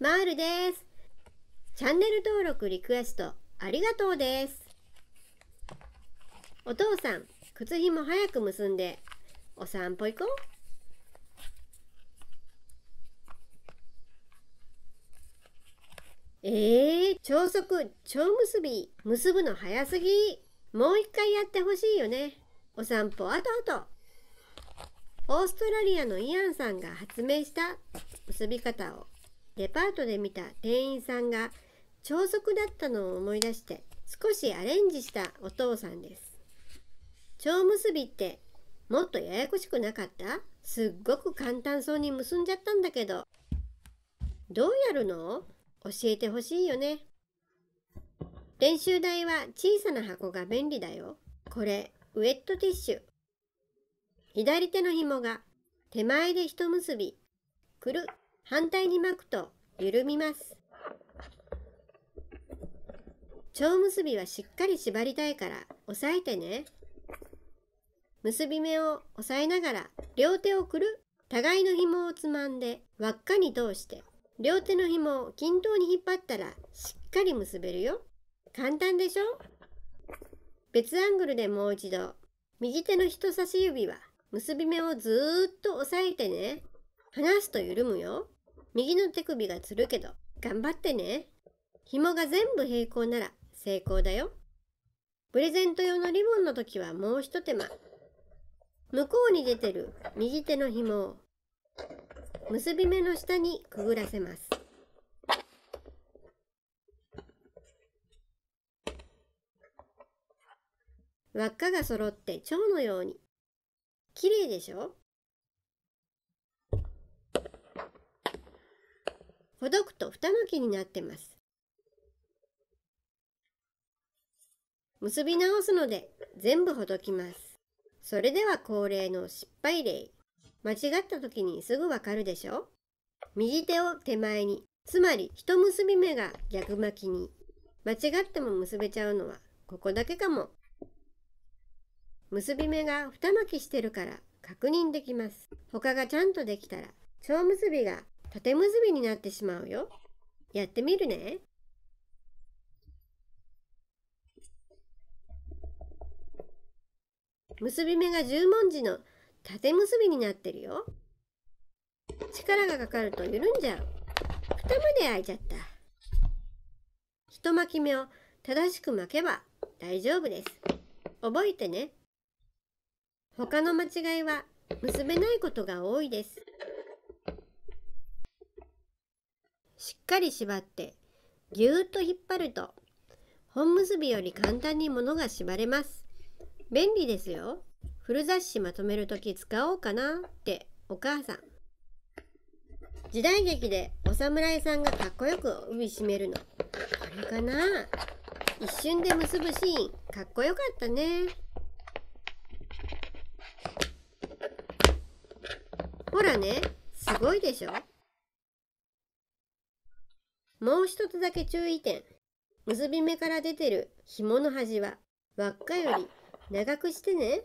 マールです。チャンネル登録リクエストありがとうです。お父さん、靴ひも早く結んで、お散歩行こう。ええー、超速、超結び、結ぶの早すぎ。もう一回やってほしいよね。お散歩あとあと。オーストラリアのイアンさんが発明した結び方をデパートで見た店員さんが超速だったのを思い出して少しアレンジしたお父さんです。蝶結びってもっとややこしくなかったすっごく簡単そうに結んじゃったんだけど。どうやるの教えてほしいよね。練習台は小さな箱が便利だよ。これ、ウェットティッシュ。左手の紐が手前で一結び、くる反対に巻くと緩みます。蝶結びはしっかり縛りたいから押さえてね。結び目を押さえながら両手をくる互いの紐をつまんで輪っかに通して両手の紐を均等に引っ張ったらしっかり結べるよ。簡単でしょ別アングルでもう一度右手の人差し指は結び目をずーっと押さえてね離すと緩むよ右の手首がつるけど、頑張ってね。紐が全部平行なら成功だよ。プレゼント用のリボンの時はもう一手間。向こうに出てる右手の紐を結び目の下にくぐらせます。輪っかが揃って蝶のように。きれいでしょほどくと二巻きになってます。結び直すので全部ほどきます。それでは恒例の失敗例。間違った時にすぐわかるでしょ右手を手前に、つまり一結び目が逆巻きに。間違っても結べちゃうのはここだけかも。結び目が二巻きしてるから確認できます。他がちゃんとできたら、蝶結びが縦結びになってしまうよ。やってみるね。結び目が十文字の縦結びになってるよ。力がかかると緩んじゃう。二目で開いちゃった。一巻き目を正しく巻けば大丈夫です。覚えてね。他の間違いは結べないことが多いです。しっかり縛ってぎゅーっと引っ張ると本結びより簡単に物が縛れます。便利ですよ。古雑誌まとめるとき使おうかなってお母さん。時代劇でお侍さんがかっこよく帯締めるの。これかな一瞬で結ぶシーンかっこよかったね。ほらね、すごいでしょもう一つだけ注意点。結び目から出てる紐の端は輪っかより長くしてね。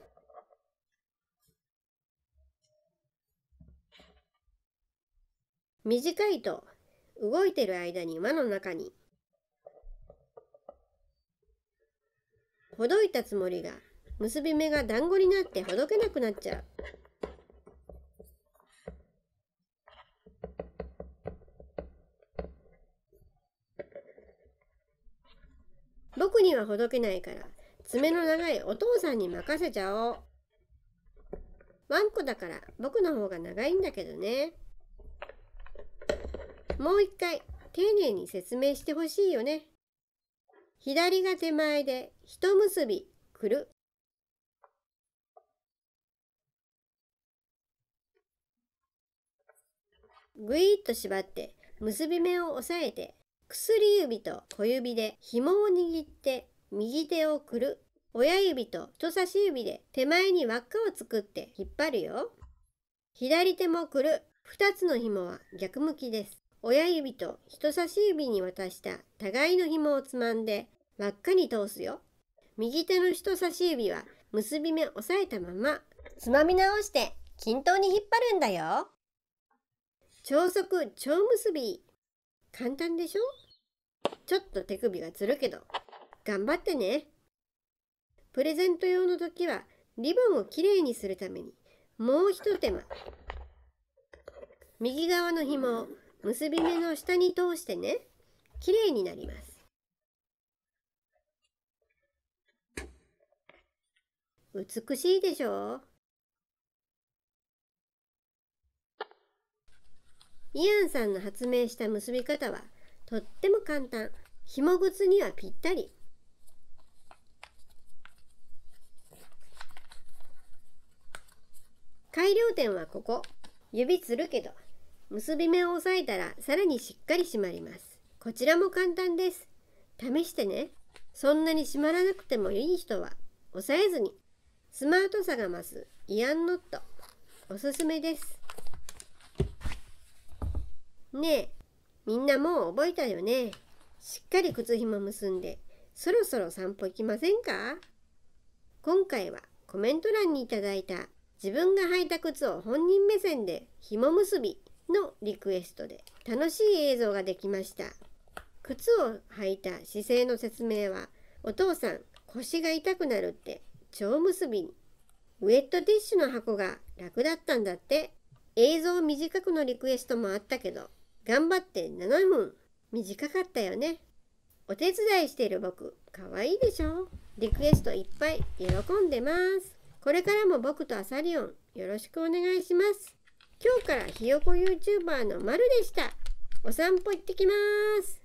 短いと動いてる間に輪の中にほどいたつもりが結び目が団子になってほどけなくなっちゃう。僕にはほどけないから、爪の長いお父さんに任せちゃおう。ワンコだから僕の方が長いんだけどね。もう一回丁寧に説明してほしいよね。左が手前で一結びくる。ぐいっと縛って結び目を押さえて薬指と小指で紐を握って右手をくる。親指と人差し指で手前に輪っかを作って引っ張るよ。左手もくる。2つの紐は逆向きです。親指と人差し指に渡した互いの紐をつまんで輪っかに通すよ。右手の人差し指は結び目押さえたままつまみ直して均等に引っ張るんだよ。超速超結び簡単でしょちょっと手首がつるけど、頑張ってね。プレゼント用の時は、リボンをきれいにするために、もう一手間。右側の紐を結び目の下に通してね、きれいになります。美しいでしょうイアンさんの発明した結び方はとっても簡単紐靴にはぴったり改良点はここ指つるけど結び目を押さえたらさらにしっかり締まりますこちらも簡単です試してねそんなに締まらなくてもいい人は押さえずにスマートさが増すイアンノットおすすめですねえみんなもう覚えたよね。しっかり靴ひも結んで、そろそろ散歩行きませんか今回はコメント欄にいただいた自分が履いた靴を本人目線で紐結びのリクエストで楽しい映像ができました。靴を履いた姿勢の説明はお父さん腰が痛くなるって蝶結びにウェットティッシュの箱が楽だったんだって映像短くのリクエストもあったけど頑張って7分短かったよねお手伝いしている僕かわいいでしょリクエストいっぱい喜んでますこれからも僕とアサリオンよろしくお願いします今日からひよこ YouTuber のまるでしたお散歩行ってきます